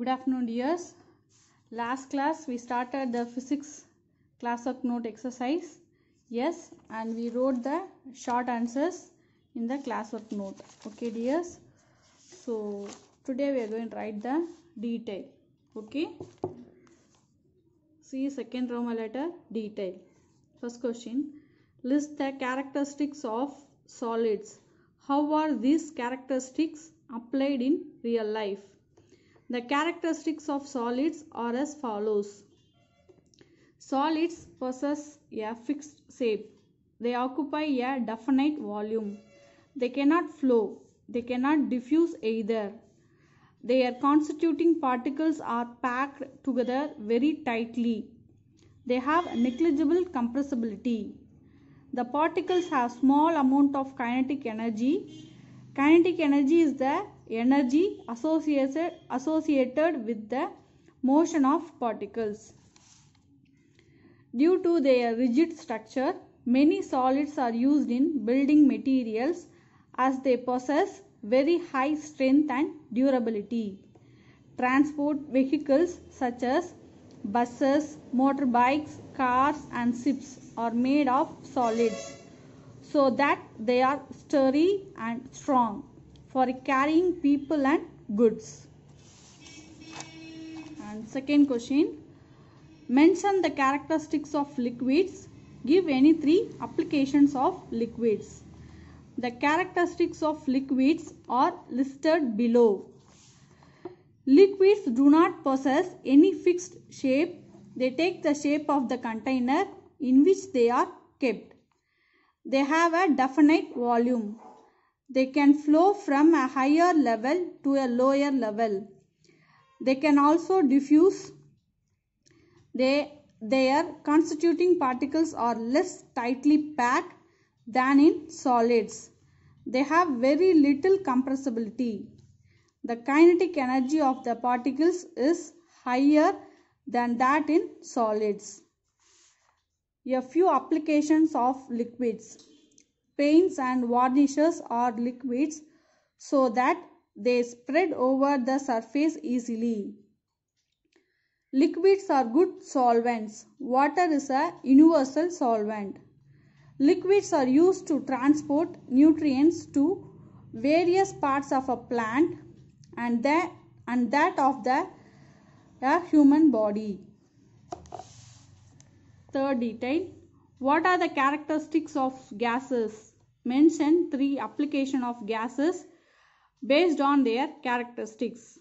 good afternoon dears last class we started the physics class of note exercise yes and we wrote the short answers in the class of note okay dears so today we are going to write the detail okay see second roman letter detail first question list the characteristics of solids how are these characteristics applied in real life the characteristics of solids are as follows. Solids possess a fixed shape. They occupy a definite volume. They cannot flow. They cannot diffuse either. Their constituting particles are packed together very tightly. They have negligible compressibility. The particles have small amount of kinetic energy. Kinetic energy is the energy associated, associated with the motion of particles. Due to their rigid structure, many solids are used in building materials as they possess very high strength and durability. Transport vehicles such as buses, motorbikes, cars and ships are made of solids so that they are sturdy and strong for carrying people and goods. And second question, mention the characteristics of liquids. Give any three applications of liquids. The characteristics of liquids are listed below. Liquids do not possess any fixed shape. They take the shape of the container in which they are kept. They have a definite volume. They can flow from a higher level to a lower level. They can also diffuse. They, their constituting particles are less tightly packed than in solids. They have very little compressibility. The kinetic energy of the particles is higher than that in solids. A few applications of liquids paints and varnishes or liquids so that they spread over the surface easily. Liquids are good solvents. Water is a universal solvent. Liquids are used to transport nutrients to various parts of a plant and that, and that of the uh, human body. Third detail what are the characteristics of gases? Mention three application of gases based on their characteristics.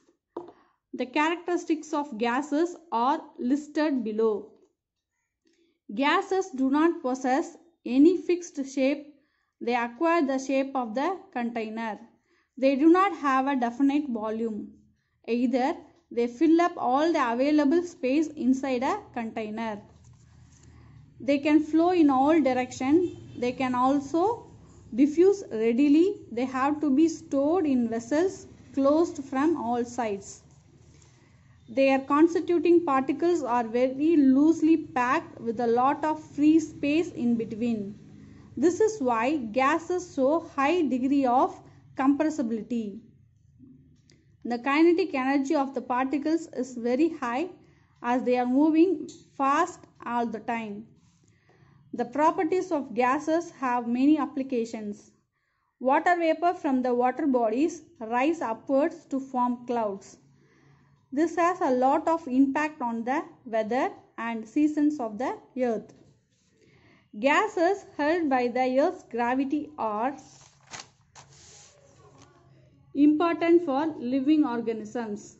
The characteristics of gases are listed below. Gases do not possess any fixed shape. They acquire the shape of the container. They do not have a definite volume. Either they fill up all the available space inside a container they can flow in all direction. They can also diffuse readily. They have to be stored in vessels closed from all sides. Their constituting particles are very loosely packed with a lot of free space in between. This is why gases show high degree of compressibility. The kinetic energy of the particles is very high as they are moving fast all the time. The properties of gases have many applications. Water vapor from the water bodies rise upwards to form clouds. This has a lot of impact on the weather and seasons of the earth. Gases held by the earth's gravity are important for living organisms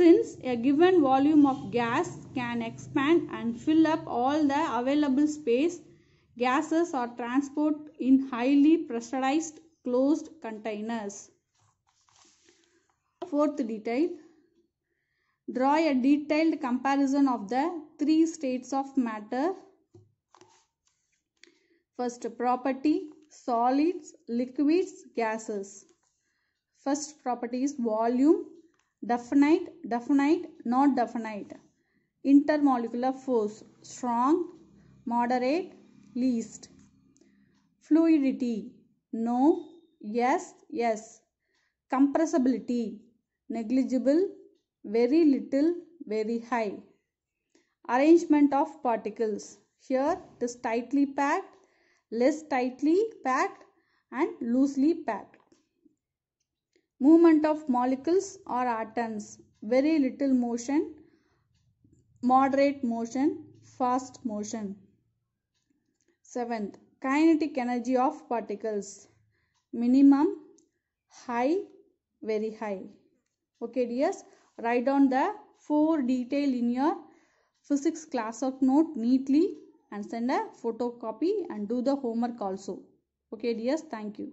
since a given volume of gas can expand and fill up all the available space gases are transported in highly pressurized closed containers. Fourth detail. Draw a detailed comparison of the three states of matter. First property, solids, liquids, gases. First property is volume. Definite, definite, not definite. Intermolecular force strong, moderate, least. Fluidity no, yes, yes. Compressibility negligible, very little, very high. Arrangement of particles here it is tightly packed, less tightly packed, and loosely packed. Movement of molecules or atoms. Very little motion, moderate motion, fast motion. Seventh, kinetic energy of particles. Minimum, high, very high. Okay, dears. Write down the four detail in your physics classwork note neatly and send a photocopy and do the homework also. Okay, dears. Thank you.